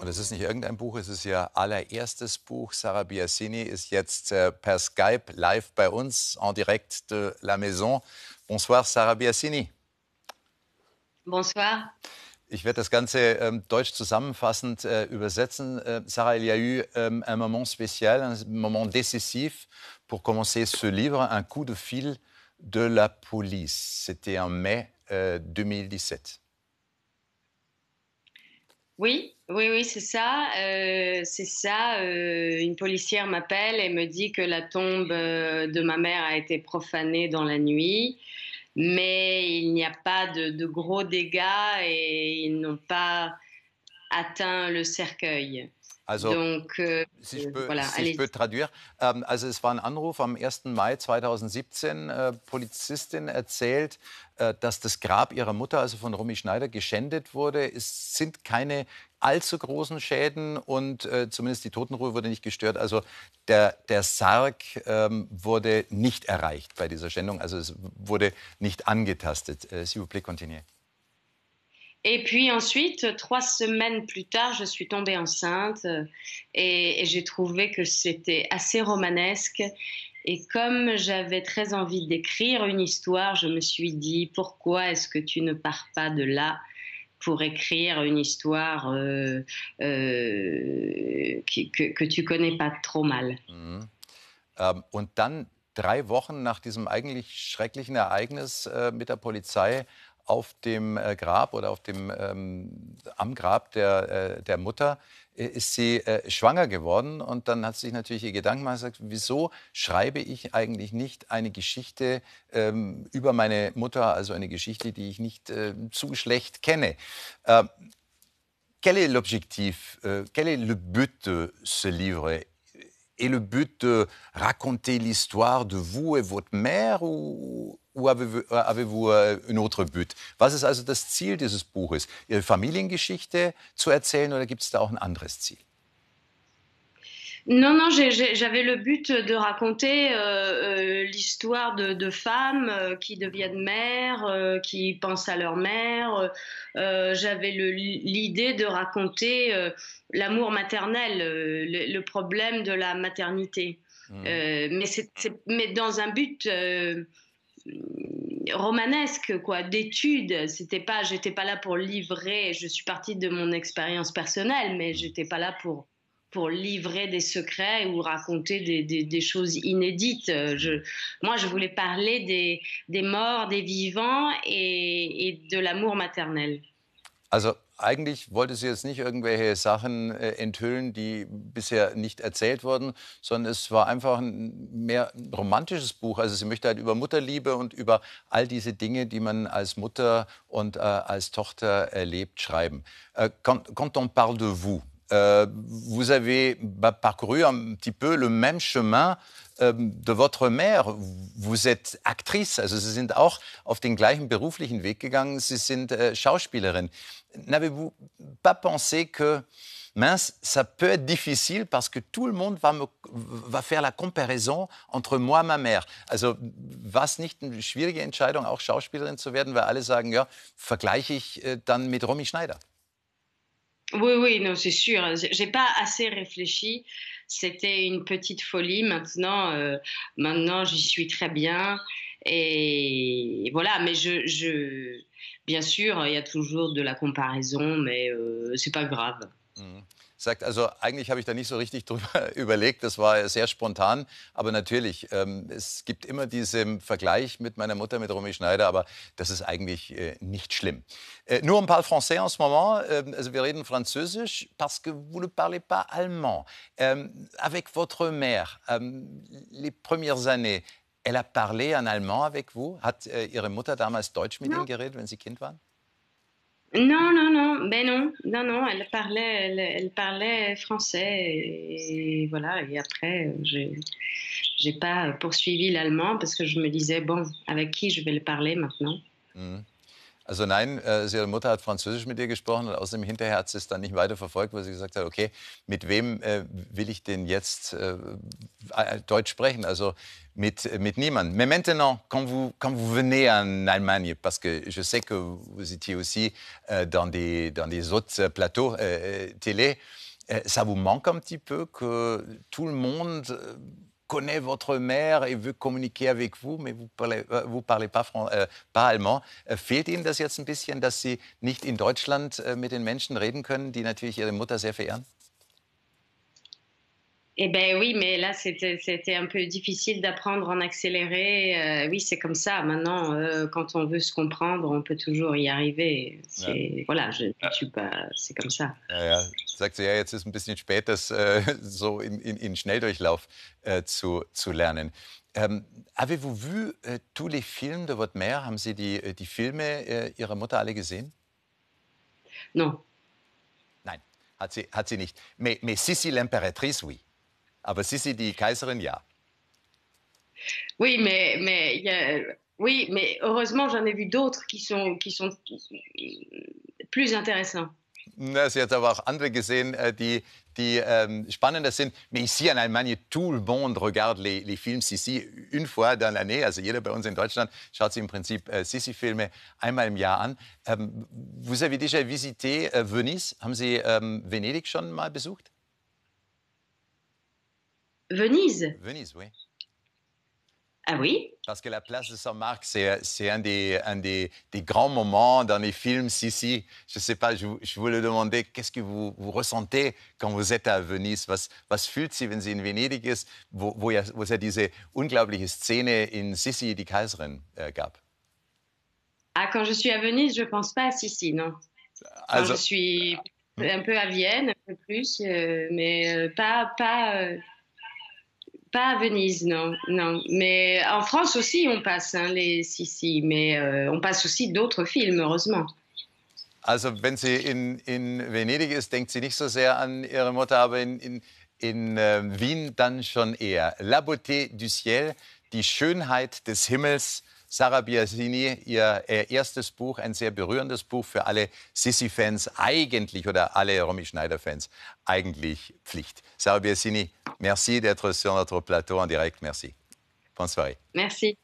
Und es ist nicht irgendein Buch, es ist ihr allererstes Buch. Sarah Biasini ist jetzt äh, per Skype live bei uns, en direct de la maison. Bonsoir, Sarah Biasini. Bonsoir. Ich werde das Ganze ähm, deutsch zusammenfassend äh, übersetzen. Äh, Sarah, il y a eu euh, un moment spécial, un moment décisif pour commencer ce livre, un coup de fil de la police. C'était en mai euh, 2017. Oui, oui, oui, c'est ça. Euh, c'est ça. Euh, une policière m'appelle et me dit que la tombe euh, de ma mère a été profanée dans la nuit, mais il n'y a pas de, de, gros dégâts et ils n'ont pas atteint le cercueil. Also, Donc, euh, si, je peux, voilà, si je peux traduire. Ähm, also, es war ein Anruf am 1. Mai 2017. Äh, Polizistin erzählt, äh, dass das Grab ihrer Mutter, also von Romy Schneider, geschändet wurde. Es sind keine allzu großen Schäden und äh, zumindest die Totenruhe wurde nicht gestört. Also, der, der Sarg ähm, wurde nicht erreicht bei dieser Schändung. Also, es wurde nicht angetastet. Äh, S'il vous plaît, continuez. Et puis ensuite, trois semaines plus tard, je suis tombée enceinte euh, et, j'ai trouvé que c'était assez romanesque. Et comme j'avais très envie d'écrire une histoire, je me suis dit, pourquoi est-ce que tu ne pars pas de là pour écrire une histoire euh, euh, que, que, tu connais pas trop mal. Et Um, mhm. ähm, und dann drei Wochen nach diesem eigentlich schrecklichen Ereignis äh, mit der Polizei auf dem äh, Grab oder auf dem, ähm, am Grab der, äh, der Mutter äh, ist sie äh, schwanger geworden und dann hat sie sich natürlich ihr Gedanken gemacht, sagt, wieso schreibe ich eigentlich nicht eine Geschichte ähm, über meine Mutter, also eine Geschichte, die ich nicht äh, zu schlecht kenne. Ähm, quel est l'objectif, euh, quel est le but de ce livre Et le but de raconter l'histoire de vous et votre mère ou ou avez-vous un autre but? Was ist also das Ziel dieses Buches? Ihre Familiengeschichte zu erzählen oder gibt es da auch ein anderes Ziel? Non, non, j'avais le but de raconter euh, euh l'histoire de, de, femmes euh, qui deviennent mères, euh, qui pensent à leur mère. j'avais l'idée de raconter l'amour maternel, le, problème de la maternité. Mmh. mais, mais dans un but romanesque quoi d'études c'était pas j'étais pas là pour livrer je suis partie de mon expérience personnelle mais j'étais pas là pour pour livrer des secrets ou raconter des, choses inédites. Je, moi, je voulais parler des, des morts, des vivants et, de l'amour maternel. eigentlich wollte sie jetzt nicht irgendwelche Sachen äh, enthüllen, die bisher nicht erzählt wurden, sondern es war einfach ein mehr romantisches Buch. Also sie möchte halt über Mutterliebe und über all diese Dinge, die man als Mutter und äh, als Tochter erlebt, schreiben. Äh, quand, quand on parle de vous, Euh, vous avez bah, parcouru un petit peu le même chemin euh, de votre mère. Vous êtes actrice, also Sie sind auch auf den gleichen beruflichen Weg gegangen. Sie sind euh, Schauspielerin. N'avez-vous pas pensé que mince, ça peut être difficile parce que tout le monde va, me, va faire la comparaison entre moi et ma mère. Also war es nicht eine schwierige Entscheidung, auch Schauspielerin zu werden, weil alle sagen, ja, vergleiche ich äh, dann mit Romy Schneider? Oui, oui, non, c'est sûr. J'ai pas assez réfléchi. C'était une petite folie. Maintenant, euh, maintenant, j'y suis très bien. Et voilà, mais je, bien sûr, il y a toujours de la comparaison, mais euh, c'est pas grave. Mhm. Sagt also, eigentlich habe ich da nicht so richtig drüber überlegt, das war sehr spontan, aber natürlich, ähm, es gibt immer diesen Vergleich mit meiner Mutter, mit Romy Schneider, aber das ist eigentlich äh, nicht schlimm. Äh, nur on parle français en ce moment, äh, also wir reden Französisch, parce que vous ne parlez pas allemand. Ähm, avec votre mère, ähm, les premières années, elle a parlé en allemand avec vous? Hat äh, Ihre Mutter damals Deutsch mit ja. Ihnen geredet, wenn Sie Kind waren? Non, non, non, ben non, non, non, elle parlait, elle, parlait français et, voilà, et après, euh, j'ai, n'ai pas poursuivi l'allemand parce que je me disais, bon, avec qui je vais le parler maintenant mmh. Also nein, äh, ihre Mutter hat Französisch mit ihr gesprochen und außerdem hinterher hat sie es dann nicht weiter verfolgt, weil sie gesagt hat, okay, mit wem äh, will ich denn jetzt äh, äh, Deutsch sprechen? Also mit, mit niemandem. Mais maintenant, quand vous, quand vous venez en Allemagne, parce que je sais que vous étiez aussi euh, dans, des, dans des autres euh, plateaux euh, euh, télé, ça vous manque un petit peu que tout le monde connaît votre mère et veut communiquer avec vous, mais vous parlez, euh, vous parlez pas, euh, pas allemand. Äh, fehlt Ihnen das jetzt un bisschen, dass Sie nicht in Deutschland äh, mit den Menschen reden können, die natürlich Ihre Mutter sehr verehren? Eh bien oui, mais là, c'était un peu difficile d'apprendre en accéléré. Euh, oui, c'est comme ça. Maintenant, quand on veut se comprendre, on peut toujours y arriver. Voilà, je, suis pas... C'est comme ça. sagt sie, ja, jetzt ist ein bisschen spät, das äh, so in, in, in Schnelldurchlauf äh, zu, zu lernen. Ähm, Avez-vous vu äh, tous les films de votre mère? Haben Sie die, äh, die Filme äh, Ihrer Mutter alle gesehen? No. Nein, hat sie, hat sie nicht. Mais, mais Sissi l'impératrice, oui. Aber Sissi die Kaiserin, ja. Oui, mais, mais, a, oui, mais heureusement, j'en ai vu d'autres qui sont, qui sont plus intéressants. Sie hat aber auch andere gesehen, äh, die, die euh, spannender sind. Mais ici en Allemagne, tout le monde regarde les, les films Sissi une fois dans l'année. Also jeder bei uns in Deutschland schaut sich im Prinzip äh, Sissi-Filme einmal im Jahr an. Ähm, vous avez déjà visité äh, Venise? Haben Sie ähm, Venedig schon mal besucht? Venise. Venise, oui. Ah Parce que la place de Saint-Marc, euh, c'est un, des, grands moments dans les films. Sissi. je ne sais pas, je, je voulais demander qu'est-ce que vous, vous, ressentez quand vous êtes à Venise? Was, was fühlt sie, wenn sie in Venedig ist, wo, wo, ja, où es diese unglaubliche Szene in Sissi, die Kaiserin, äh, Ah, quand je suis à Venise, je ne pense pas à Sissi, non. Quand je suis ah. un peu à Vienne, un peu plus, euh, mais euh, pas. pas Pas à Venise, non, non. Mais en France aussi, on passe hein, les Sissi, mais euh, on passe aussi d'autres films, heureusement. Also, wenn sie in, in Venedig ist, denkt sie nicht so sehr an ihre Mutter, aber in, in, in äh, Wien dann schon eher. La beauté du ciel, die Schönheit des Himmels, Sarah Biasini, ihr äh, erstes Buch, ein sehr berührendes Buch für alle Sissi-Fans eigentlich oder alle Romy Schneider-Fans eigentlich Pflicht. Sarah Biasini, merci d'être sur notre plateau en direct. Merci. Bonne soirée. Merci.